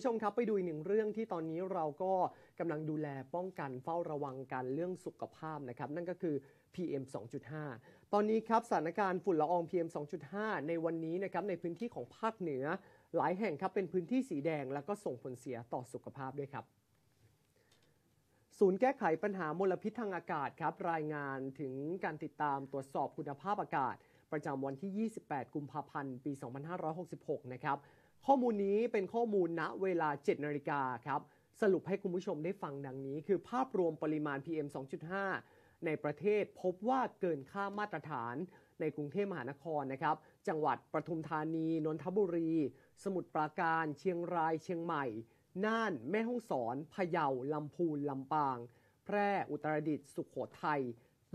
ผู้ชมครับไปดูอีกหนึ่งเรื่องที่ตอนนี้เราก็กำลังดูแลป้องกันเฝ้าระวังกันเรื่องสุขภาพนะครับ นั่นก็คือ PM 2.5 ตอนนี้ครับสถานการณ์ฝุ่นละออง PM 2.5 ในวันนี้นะครับในพื้นที่ของภาคเหนือ หลายแห่งครับเป็นพื้นที่สีแดงแล้วก็ส่งผลเสียต่อสุขภาพด้วยครับ ศูนย์แก้ไขปัญหามลพิษทางอากาศครับรายงานถึงการติดตามตรวจสอบคุณภาพอากาศ ประจำวันที่ 28 กุมภาพันธ์ปี 2566 นะครับข้อมูลนี้เป็นข้อมูลณเวลา 7นาฬิกาครับ สรุปให้คุณผู้ชมได้ฟังดังนี้ คือภาพรวมปริมาณ PM 2.5 ในประเทศพบว่าเกินค่ามาตรฐานในกรุงเทพมหานครนะครับ จังหวัดปทุมธานี นนทบุรี สมุทรปราการ เชียงราย เชียงใหม่ น่าน แม่ฮ่องสอนพะเยาลำพูนลำปาง แพร่อุตรดิต์สุขโขทัย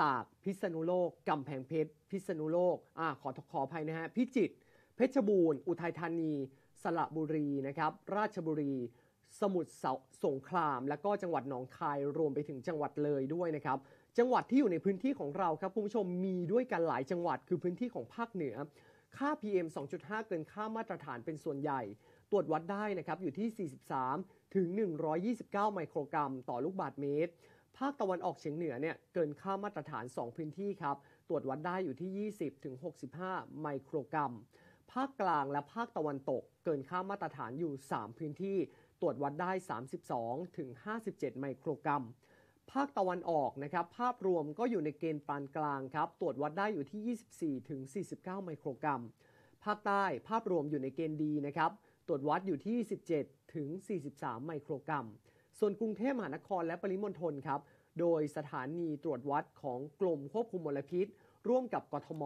ตากพิษณุโลกกำแพงเพชรพิษณุโลกอขอขออภัยนะฮะพิจิตรเพชรบูรณ์อุทัยธานีสระบุรีนะครับราชบุรีสมุทรสงคราม และก็จังหวัดหนองคายรวมไปถึงจังหวัดเลยด้วยนะครับ จังหวัดที่อยู่ในพื้นที่ของเราครับ คุณผู้ชมมีด้วยกันหลายจังหวัดคือพื้นที่ของภาคเหนือ ค่า PM 2.5 เกินค่ามาตรฐานเป็นส่วนใหญ่ ตรวจวัดได้นะครับอยู่ที่ 43 ถึง 129 ไมโครกรัมต่อลูกบาศก์เมตร ภาคตะวันออกเฉียงเหนือเนี่ยเกินค่ามาตรฐาน 2 พื้นที่ครับตรวจวัดได้อยู่ที่ 20ถึง65 ไมโครกรัมภาคกลางและภาคตะวันตกเกินค่ามาตรฐานอยู่ 3 พื้นที่ ตรวจวัดได้ 32ถึง57 ไมโครกรัมภาคตะวันออกนะครับภาพรวมก็อยู่ในเกณฑ์ปานกลางครับตรวจวัดได้อยู่ที่ 24ถึง49 ไมโครกรัม ภาคใต้ภาพรวมอยู่ในเกณฑ์ดีนะครับ ตรวจวัดอยู่ที่17ถึง43 ไมโครกรัมส่วนกรุงเทพมหานครและปริมณฑลครับโดยสถานีตรวจวัดของกลมควบคุมมลพิษ ร่วมกับกทม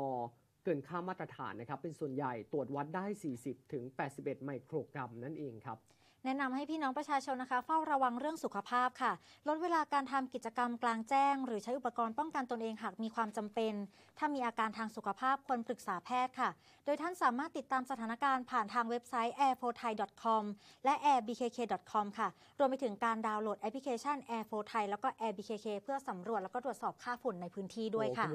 เกินค่ามาตรฐานนะครับ เป็นส่วนใหญ่ตรวจวัดได้ 40 ถึง 81 ไมโครกรัมนั่นเองครับ แนะนำให้พี่น้องประชาชนนะคะ เฝ้าระวังเรื่องสุขภาพค่ะ ลดเวลาการทำกิจกรรมกลางแจ้ง หรือใช้อุปกรณ์ป้องกันตนเองหากมีความจำเป็น ถ้ามีอาการทางสุขภาพควรปรึกษาแพทย์ค่ะ โดยท่านสามารถติดตามสถานการณ์ ผ่านทางเว็บไซต์ a i r f o t h a i c o m และ airbkk.com ค่ะรวมไปถึงการดาวน์โหลดแอปพลิเคชัน a i r f o t h a i แล้วก็ airbkk เพื่อสำรวจแล้วก็ตรวจสอบค่าฝุ่นในพื้นที่ด้วยค่ะ